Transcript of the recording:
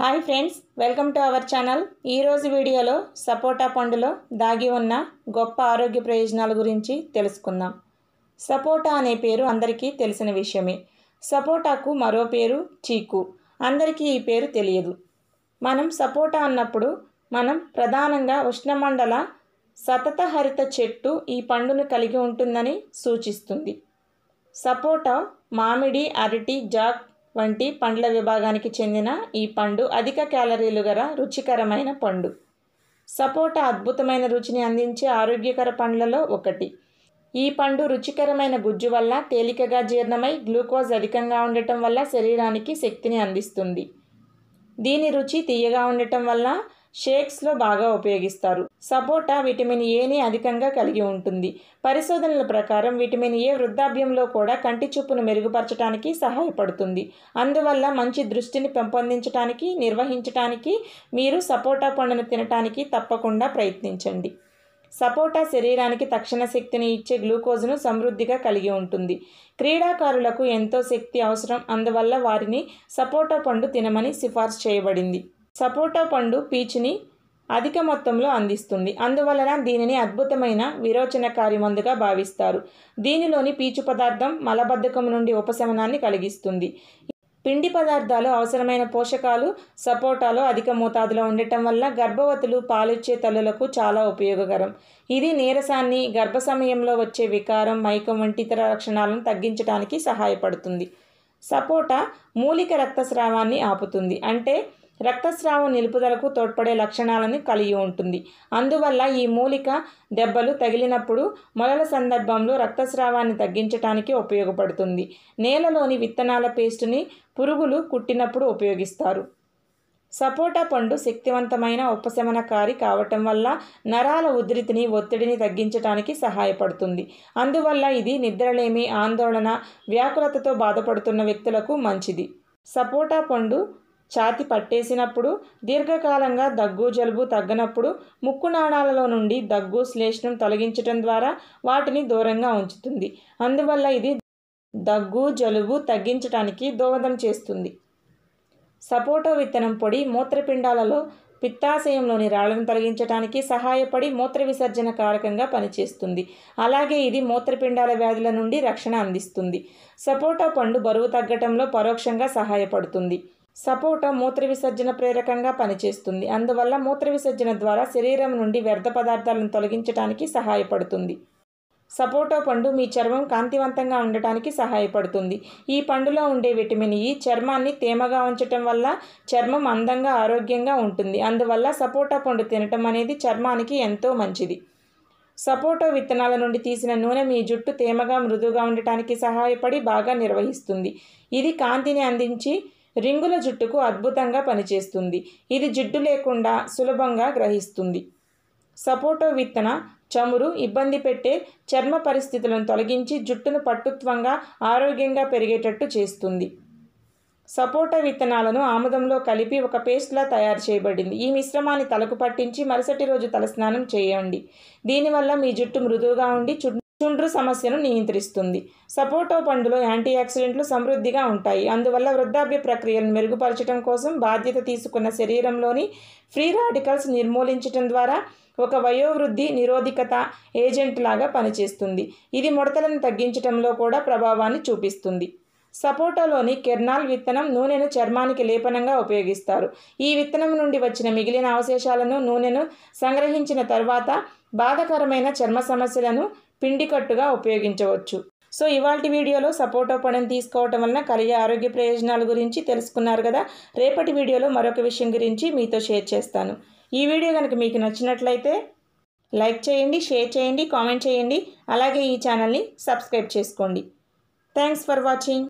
hi friends welcome to our channel ఈరోజు వీడియోలో సపోటా పండులో దాగి ఉన్న గొప్ప ఆరోగ్య ప్రయోజనాల గురించి తెలుసుకుందాం సపోటా అనే పేరు అందరికీ తెలిసిన విషయమే సపోటాకు మరో పేరు చీకు అందరికీ ఈ పేరు తెలియదు మనం సపోటా అన్నప్పుడు మనం ప్రధానంగా ఉష్ణమండల సతత హరిత చెట్టు ఈ పండును కలిగి ఉంటుందని సూచిస్తుంది సపోటా మామిడి అరటి జాక్ వంటి పండ్ల విభాగానికి చెందిన ఈ పండు అధిక క్యాలరీలు గల రుచికరమైన పండు సపోటా అద్భుతమైన రుచిని అందించే ఆరోగ్యకర పండ్లలో ఒకటి ఈ పండు రుచికరమైన గుజ్జు వల్ల తేలికగా జీర్ణమై గ్లూకోజ్ అధికంగా ఉండటం వల్ల శరీరానికి శక్తిని అందిస్తుంది దీని రుచి తీయగా ఉండటం వల్ల షేక్స్లో బాగా ఉపయోగిస్తారు సపోటా విటమిన్ ఏని అధికంగా కలిగి ఉంటుంది పరిశోధనల ప్రకారం విటమిన్ ఏ వృద్ధాభ్యంలో కూడా కంటి చూపును మెరుగుపరచడానికి సహాయపడుతుంది అందువల్ల మంచి దృష్టిని పెంపొందించడానికి నిర్వహించడానికి మీరు సపోటా పండును తినటానికి తప్పకుండా ప్రయత్నించండి సపోటా శరీరానికి తక్షణ శక్తిని ఇచ్చే గ్లూకోజ్ను సమృద్ధిగా కలిగి ఉంటుంది క్రీడాకారులకు ఎంతో శక్తి అవసరం అందువల్ల వారిని సపోటా పండు తినమని సిఫార్సు చేయబడింది సపోటా పండు పీచుని అధిక మొత్తంలో అందిస్తుంది అందువలన దీనిని అద్భుతమైన విరోచన కార్యమందుగా భావిస్తారు దీనిలోని పీచు పదార్థం మలబద్ధకం నుండి ఉపశమనాన్ని కలిగిస్తుంది పిండి పదార్థాలు అవసరమైన పోషకాలు సపోటాలో అధిక మోతాదులో ఉండటం వల్ల గర్భవతులు పాలిచ్చే తల్లులకు చాలా ఉపయోగకరం ఇది నీరసాన్ని గర్భ సమయంలో వచ్చే వికారం మైకం వంటి ఇతర లక్షణాలను తగ్గించడానికి సహాయపడుతుంది సపోటా మూలిక రక్తస్రావాన్ని ఆపుతుంది అంటే రక్తస్రావం నిలుపుదలకు తోడ్పడే లక్షణాలను కలిగి ఉంటుంది అందువల్ల ఈ మూలిక దెబ్బలు తగిలినప్పుడు మొలల సందర్భంలో రక్తస్రావాన్ని తగ్గించడానికి ఉపయోగపడుతుంది నేలలోని విత్తనాల పేస్టుని పురుగులు కుట్టినప్పుడు ఉపయోగిస్తారు సపోటా పండు శక్తివంతమైన ఉపశమనకారి కావటం వల్ల నరాల ఉధృతిని ఒత్తిడిని తగ్గించడానికి సహాయపడుతుంది అందువల్ల ఇది నిద్రలేమి ఆందోళన వ్యాకులతతో బాధపడుతున్న వ్యక్తులకు మంచిది సపోటా పండు ఛాతి పట్టేసినప్పుడు దీర్ఘకాలంగా దగ్గు జలుబు తగ్గనప్పుడు ముక్కు నాణాలలో నుండి దగ్గు శ్లేష్ణం తొలగించటం ద్వారా వాటిని దూరంగా ఉంచుతుంది అందువల్ల ఇది దగ్గు జలుబు తగ్గించడానికి దోహదం చేస్తుంది సపోటో విత్తనం పొడి మూత్రపిండాలలో పిత్తాశయంలోని రాళ్లను తొలగించడానికి సహాయపడి మూత్ర విసర్జన కారకంగా పనిచేస్తుంది అలాగే ఇది మూత్రపిండాల వ్యాధుల నుండి రక్షణ అందిస్తుంది సపోటా పండు బరువు తగ్గటంలో పరోక్షంగా సహాయపడుతుంది సపోటా మూత్ర విసర్జన ప్రేరకంగా పనిచేస్తుంది అందువల్ల మూత్ర విసర్జన ద్వారా శరీరం నుండి వ్యర్థ పదార్థాలను తొలగించడానికి సహాయపడుతుంది సపోటా పండు మీ చర్మం కాంతివంతంగా ఉండటానికి సహాయపడుతుంది ఈ పండులో ఉండే విటమిన్ ఈ చర్మాన్ని తేమగా ఉంచటం వల్ల చర్మం అందంగా ఆరోగ్యంగా ఉంటుంది అందువల్ల సపోటా పండు తినటం అనేది చర్మానికి ఎంతో మంచిది సపోటో విత్తనాల నుండి తీసిన నూనె మీ జుట్టు తేమగా మృదువుగా ఉండటానికి సహాయపడి బాగా నిర్వహిస్తుంది ఇది కాంతిని అందించి రింగుల జుట్టుకు అద్భుతంగా పనిచేస్తుంది ఇది జిడ్డు లేకుండా సులభంగా గ్రహిస్తుంది సపోటో విత్తన చమురు ఇబ్బంది పెట్టే చర్మ పరిస్థితులను తొలగించి జుట్టును పట్టుత్వంగా ఆరోగ్యంగా పెరిగేటట్టు చేస్తుంది సపోటా విత్తనాలను ఆముదంలో కలిపి ఒక పేస్ట్లా తయారు చేయబడింది ఈ మిశ్రమాన్ని తలకు పట్టించి మరుసటి రోజు తలస్నానం చేయండి దీనివల్ల మీ జుట్టు మృదువుగా ఉండి చుండ్రు సమస్యను నియంత్రిస్తుంది సపోటో పండులో యాంటీ ఆక్సిడెంట్లు సమృద్ధిగా ఉంటాయి అందువల్ల వృద్ధాప్య ప్రక్రియలను మెరుగుపరచడం కోసం బాధ్యత తీసుకున్న శరీరంలోని ఫ్రీ రాడికల్స్ నిర్మూలించడం ద్వారా ఒక వయోవృద్ధి నిరోధికత ఏజెంట్ లాగా పనిచేస్తుంది ఇది ముడతలను తగ్గించడంలో కూడా ప్రభావాన్ని చూపిస్తుంది సపోటాలోని కెర్నాల్ విత్తనం నూనెను చర్మానికి లేపనంగా ఉపయోగిస్తారు ఈ విత్తనం నుండి వచ్చిన మిగిలిన అవశేషాలను నూనెను సంగ్రహించిన తర్వాత బాధకరమైన చర్మ సమస్యలను పిండి కట్టుగా ఉపయోగించవచ్చు సో ఇవాళ వీడియోలో సపోటో పడని తీసుకోవటం వలన కలిగే ఆరోగ్య ప్రయోజనాల గురించి తెలుసుకున్నారు కదా రేపటి వీడియోలో మరొక విషయం గురించి మీతో షేర్ చేస్తాను ఈ వీడియో కనుక మీకు నచ్చినట్లయితే లైక్ చేయండి షేర్ చేయండి కామెంట్ చేయండి అలాగే ఈ ఛానల్ని సబ్స్క్రైబ్ చేసుకోండి థ్యాంక్స్ ఫర్ వాచింగ్